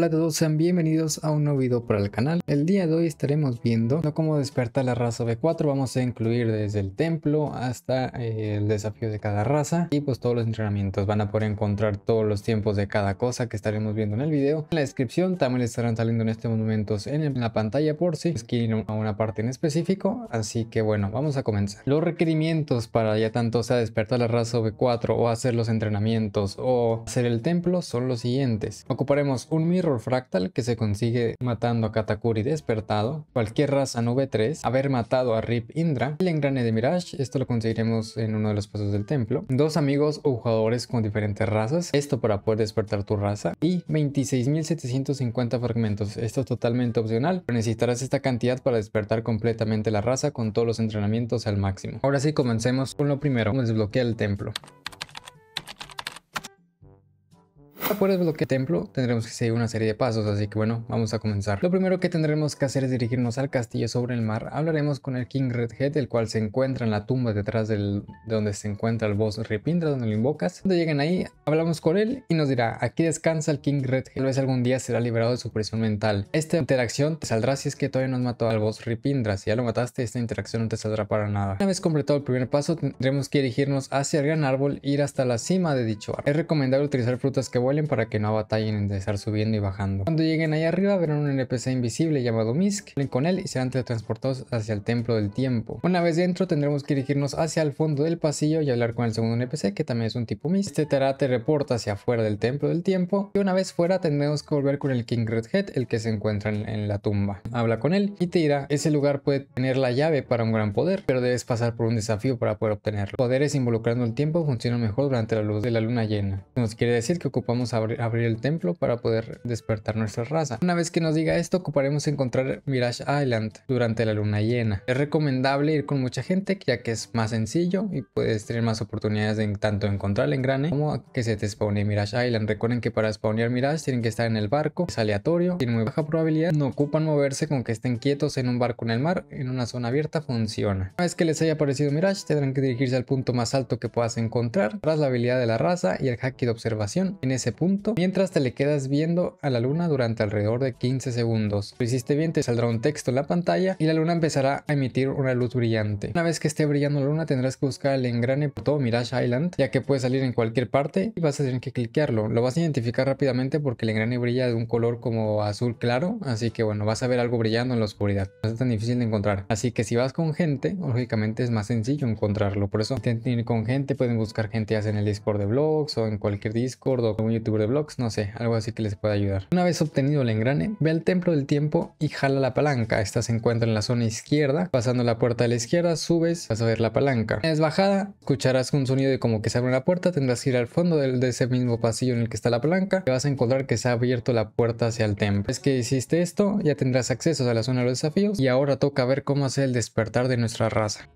Hola a todos, sean bienvenidos a un nuevo video para el canal. El día de hoy estaremos viendo cómo despertar la raza B4. Vamos a incluir desde el templo hasta eh, el desafío de cada raza y pues todos los entrenamientos. Van a poder encontrar todos los tiempos de cada cosa que estaremos viendo en el video. En la descripción también les estarán saliendo en este momento en la pantalla por si quieren a una parte en específico. Así que bueno, vamos a comenzar. Los requerimientos para ya tanto sea despertar la raza B4 o hacer los entrenamientos o hacer el templo son los siguientes. Ocuparemos un mir Fractal que se consigue matando a Katakuri despertado, cualquier raza nube 3, haber matado a Rip Indra, el engrane de Mirage, esto lo conseguiremos en uno de los pasos del templo, dos amigos o jugadores con diferentes razas, esto para poder despertar tu raza, y 26.750 fragmentos, esto es totalmente opcional, pero necesitarás esta cantidad para despertar completamente la raza con todos los entrenamientos al máximo. Ahora sí comencemos con lo primero, desbloquear el templo. Para poder templo tendremos que seguir una serie de pasos, así que bueno, vamos a comenzar. Lo primero que tendremos que hacer es dirigirnos al castillo sobre el mar. Hablaremos con el King Redhead, el cual se encuentra en la tumba detrás de donde se encuentra el boss Ripindra, donde lo invocas. Cuando lleguen ahí, hablamos con él y nos dirá, aquí descansa el King Redhead, tal vez algún día será liberado de su presión mental. Esta interacción te saldrá si es que todavía no has matado al boss Ripindra, si ya lo mataste esta interacción no te saldrá para nada. Una vez completado el primer paso, tendremos que dirigirnos hacia el gran árbol e ir hasta la cima de dicho árbol. Es recomendable utilizar frutas que vuelen para que no batallen de estar subiendo y bajando. Cuando lleguen ahí arriba verán un NPC invisible llamado Misk, hablen con él y serán teletransportados hacia el templo del tiempo. Una vez dentro tendremos que dirigirnos hacia el fondo del pasillo y hablar con el segundo NPC que también es un tipo Misk. Este te reporta hacia afuera del templo del tiempo y una vez fuera tendremos que volver con el King Redhead, el que se encuentra en, la tumba. Habla con él y te dirá, ese lugar puede tener la llave para un gran poder, pero debes pasar por un desafío para poder obtenerlo. Poderes involucrando el tiempo funcionan mejor durante la luz de la luna llena. Nos quiere decir que ocupamos abrir el templo para poder despertar nuestra raza. Una vez que nos diga esto, ocuparemos encontrar Mirage Island durante la luna llena. Es recomendable ir con mucha gente ya que es más sencillo y puedes tener más oportunidades de tanto encontrar el engrane como que se te spawne Mirage Island. Recuerden que para spawnear Mirage tienen que estar en el barco, es aleatorio, tiene muy baja probabilidad, no ocupan moverse con que estén quietos en un barco en el mar, en una zona abierta funciona. Una vez que les haya aparecido Mirage tendrán que dirigirse al punto más alto que puedas encontrar, tras la habilidad de la raza y el hack de observación. En ese punto, mientras te le quedas viendo a la luna durante alrededor de 15 segundos. Lo hiciste bien, te saldrá un texto en la pantalla y la luna empezará a emitir una luz brillante. Una vez que esté brillando la luna tendrás que buscar el engrane todo Mirage Island, ya que puede salir en cualquier parte y vas a tener que cliquearlo. Lo vas a identificar rápidamente porque el engrane brilla de un color como azul claro, así que bueno, vas a ver algo brillando en la oscuridad. No es tan difícil de encontrar. Así que si vas con gente, lógicamente es más sencillo encontrarlo. Por eso intenten ir con gente, pueden buscar gente ya sea en el Discord de blogs o en cualquier Discord o con YouTube de blogs, no sé, algo así que les pueda ayudar. Una vez obtenido el engrane, ve al templo del tiempo y jala la palanca. Esta se encuentra en la zona izquierda. Pasando la puerta a la izquierda, subes, vas a ver la palanca. Una vez bajada, escucharás un sonido de como que se abre una puerta, tendrás que ir al fondo de, ese mismo pasillo en el que está la palanca. Te vas a encontrar que se ha abierto la puerta hacia el templo. Es que hiciste esto, ya tendrás acceso a la zona de los desafíos y ahora toca ver cómo hacer el despertar de nuestra raza.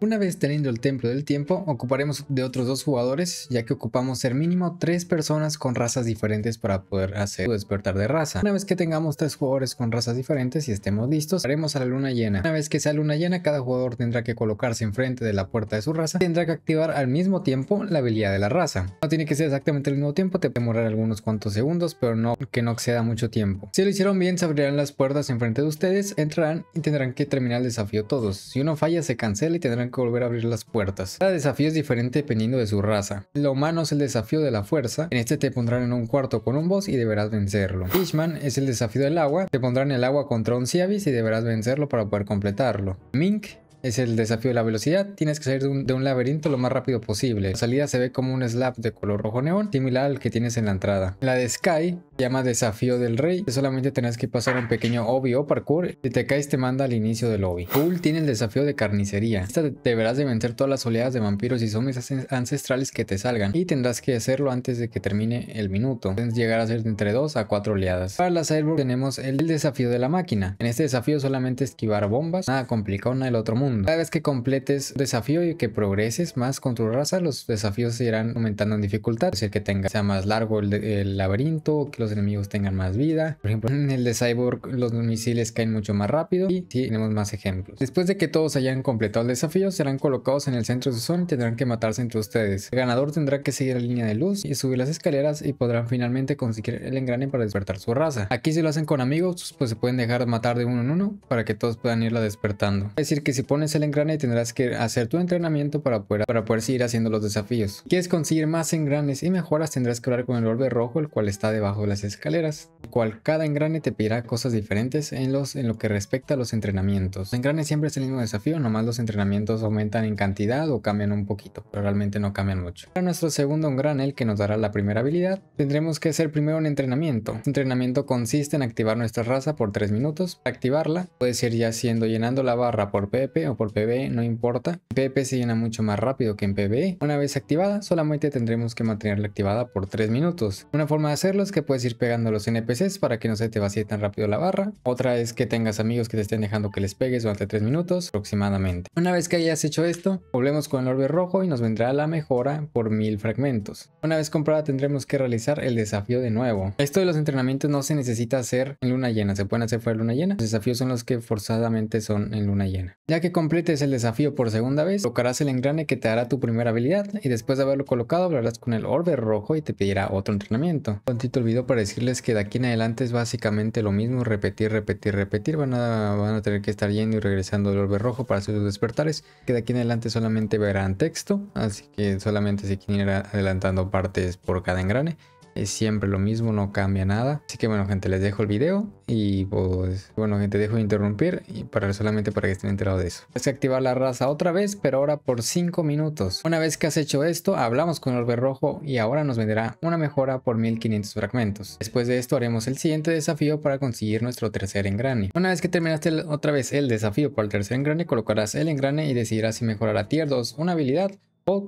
Una vez teniendo el templo del tiempo, ocuparemos de otros dos jugadores, ya que ocupamos ser mínimo tres personas con razas diferentes para poder hacer su despertar de raza. Una vez que tengamos tres jugadores con razas diferentes y estemos listos, haremos a la luna llena. Una vez que sea luna llena, cada jugador tendrá que colocarse enfrente de la puerta de su raza, y tendrá que activar al mismo tiempo la habilidad de la raza. No tiene que ser exactamente el mismo tiempo, te puede demorar algunos cuantos segundos, pero no que no exceda mucho tiempo. Si lo hicieron bien, se abrirán las puertas enfrente de ustedes, entrarán y tendrán que terminar el desafío todos. Si uno falla, se cancela y tendrán que volver a abrir las puertas. Cada desafío es diferente dependiendo de su raza. Lo humano es el desafío de la fuerza, en este te pondrán en un cuarto con un boss y deberás vencerlo. Fishman es el desafío del agua, te pondrán el agua contra un Ciavis y deberás vencerlo para poder completarlo. Mink es el desafío de la velocidad. Tienes que salir de un, laberinto lo más rápido posible. La salida se ve como un slab de color rojo neón, similar al que tienes en la entrada. La de Sky llama desafío del rey, solamente tenés que pasar un pequeño obvio o parkour. Si te caes te manda al inicio del lobby. Cool tiene el desafío de carnicería. Esta deberás de vencer todas las oleadas de vampiros y zombies ancestrales que te salgan y tendrás que hacerlo antes de que termine el minuto. Puedes llegar a ser entre 2 a 4 oleadas. Para la Cyborg tenemos el desafío de la máquina. En este desafío solamente esquivar bombas, nada complicado, nada del otro mundo. Cada vez que completes desafío y que progreses más con tu raza, los desafíos se irán aumentando en dificultad. Es decir, que tenga, sea más largo el, laberinto, que los enemigos tengan más vida. Por ejemplo, en el de Cyborg los misiles caen mucho más rápido y tenemos más ejemplos. Después de que todos hayan completado el desafío, serán colocados en el centro de su zona y tendrán que matarse entre ustedes. El ganador tendrá que seguir la línea de luz y subir las escaleras y podrán finalmente conseguir el engrane para despertar su raza. Aquí si lo hacen con amigos, pues se pueden dejar matar de uno en uno para que todos puedan irla despertando. Es decir, que si es el engrane tendrás que hacer tu entrenamiento para poder, para poder seguir haciendo los desafíos. quieres conseguir más engranes y mejoras, tendrás que hablar con el orbe rojo, el cual está debajo de las escaleras, el cual cada engrane te pedirá cosas diferentes en, los, en lo que respecta a los entrenamientos. Los engranes siempre es el mismo desafío, nomás los entrenamientos aumentan en cantidad o cambian un poquito, pero realmente no cambian mucho. Para nuestro segundo engrane, el que nos dará la primera habilidad, tendremos que hacer primero un entrenamiento. Este entrenamiento consiste en activar nuestra raza por 3 minutos. Para activarla, puedes ir ya siendo llenando la barra por PP o por PB, no importa. En PP se llena mucho más rápido que en PB. Una vez activada, solamente tendremos que mantenerla activada por 3 minutos. Una forma de hacerlo es que puedes ir pegando los NPCs para que no se te vacíe tan rápido la barra. Otra es que tengas amigos que te estén dejando que les pegues durante 3 minutos aproximadamente. Una vez que hayas hecho esto, volvemos con el orbe rojo y nos vendrá la mejora por 1000 fragmentos. Una vez comprada tendremos que realizar el desafío de nuevo. Esto de los entrenamientos no se necesita hacer en luna llena, se pueden hacer fuera de luna llena. Los desafíos son los que forzadamente son en luna llena. Ya que completes el desafío por segunda vez, colocarás el engrane que te dará tu primera habilidad y después de haberlo colocado hablarás con el orbe rojo y te pedirá otro entrenamiento. Un olvido para decirles que de aquí en adelante es básicamente lo mismo, repetir, repetir, repetir. Van a, van a tener que estar yendo y regresando el orbe rojo para hacer sus despertares, que de aquí en adelante solamente verán texto, así que solamente si quieren ir adelantando partes por cada engrane es siempre lo mismo, no cambia nada. Así que bueno gente, les dejo el video y pues bueno gente, dejo de interrumpir y para solamente para que estén enterados de eso. Es activar la raza otra vez, pero ahora por 5 minutos. Una vez que has hecho esto, hablamos con el orbe rojo y ahora nos venderá una mejora por 1500 fragmentos. Después de esto haremos el siguiente desafío para conseguir nuestro tercer engrane. Una vez que terminaste otra vez el desafío para el tercer engrane, colocarás el engrane y decidirás si a tier 2 una habilidad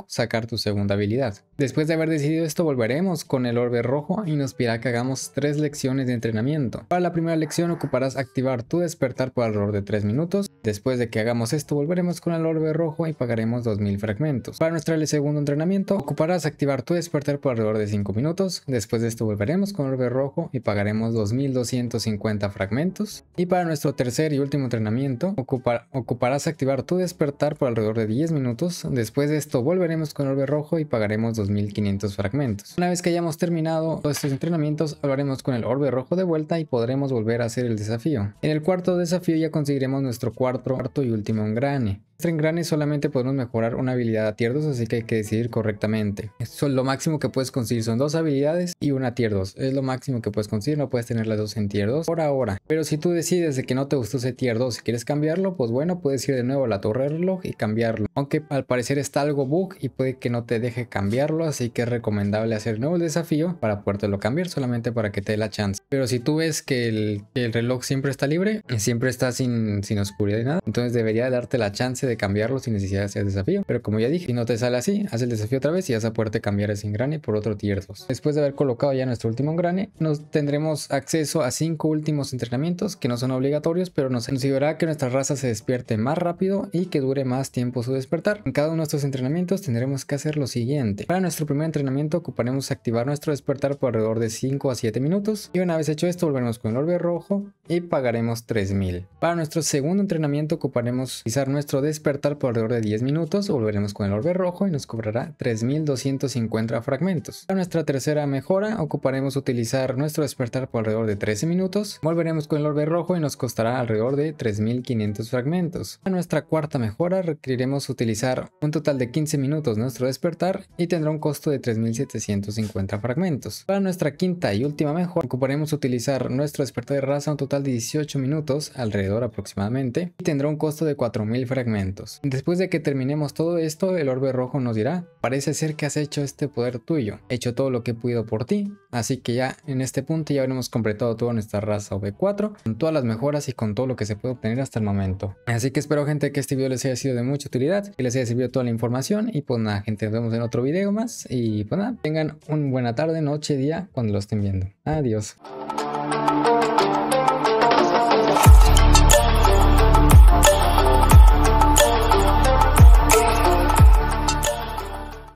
sacar tu segunda habilidad. Después de haber decidido esto volveremos con el orbe rojo y nos pedirá que hagamos tres lecciones de entrenamiento. Para la primera lección ocuparás activar tu despertar por alrededor de tres minutos. Después de que hagamos esto volveremos con el orbe rojo y pagaremos 2000 fragmentos. Para nuestro segundo entrenamiento ocuparás activar tu despertar por alrededor de cinco minutos. Después de esto volveremos con el orbe rojo y pagaremos 2250 fragmentos. Y para nuestro tercer y último entrenamiento ocuparás activar tu despertar por alrededor de 10 minutos. Después de esto volveremos con orbe rojo y pagaremos 2500 fragmentos. Una vez que hayamos terminado todos estos entrenamientos, hablaremos con el orbe rojo de vuelta y podremos volver a hacer el desafío. En el cuarto desafío ya conseguiremos nuestro cuarto, cuarto y último engrane. Este engrane solamente podemos mejorar una habilidad a tier 2, así que hay que decidir correctamente. lo máximo que puedes conseguir son dos habilidades y una tier 2. Es lo máximo que puedes conseguir, no puedes tener las dos en tier 2 por ahora. Pero si tú decides de que no te gustó ese tier 2 y quieres cambiarlo, pues bueno, puedes ir de nuevo a la torre reloj y cambiarlo. Aunque al parecer está algo bueno y puede que no te deje cambiarlo, así que es recomendable hacer nuevo desafío para podértelo cambiar solamente para que te dé la chance. Pero si tú ves que el, reloj siempre está libre, y eh, siempre está sin, sin oscuridad y nada, entonces debería darte la chance de cambiarlo sin necesidad de hacer desafío. Pero como ya dije, si no te sale así, haz el desafío otra vez y vas a poderte cambiar ese engrane por otro tier 2. Después de haber colocado ya nuestro último engrane, nos tendremos acceso a 5 últimos entrenamientos que no son obligatorios, pero nos ayudará que nuestra raza se despierte más rápido y que dure más tiempo su despertar. En cada uno de estos entrenamientos tendremos que hacer lo siguiente. Para nuestro primer entrenamiento ocuparemos activar nuestro despertar por alrededor de 5 a 7 minutos y una vez hecho esto volveremos con el orbe rojo y pagaremos 3000. Para nuestro segundo entrenamiento ocuparemos utilizar nuestro despertar por alrededor de 10 minutos, volveremos con el orbe rojo y nos cobrará 3250 fragmentos. Para nuestra tercera mejora ocuparemos utilizar nuestro despertar por alrededor de 13 minutos, volveremos con el orbe rojo y nos costará alrededor de 3500 fragmentos. Para nuestra cuarta mejora requeriremos utilizar un total de 15 minutos nuestro despertar y tendrá un costo de 3750 fragmentos. Para nuestra quinta y última mejora ocuparemos utilizar nuestro despertar de raza un total de 18 minutos alrededor aproximadamente y tendrá un costo de 4000 fragmentos. Después de que terminemos todo esto el orbe rojo nos dirá parece ser que has hecho este poder tuyo, he hecho todo lo que he podido por ti, así que ya en este punto ya habremos completado toda nuestra raza V4 con todas las mejoras y con todo lo que se puede obtener hasta el momento. Así que espero gente que este video les haya sido de mucha utilidad, y les haya servido toda la información y pues nada, gente, nos vemos en otro video más. Y pues nada, tengan una buena tarde, noche, día, cuando lo estén viendo. Adiós.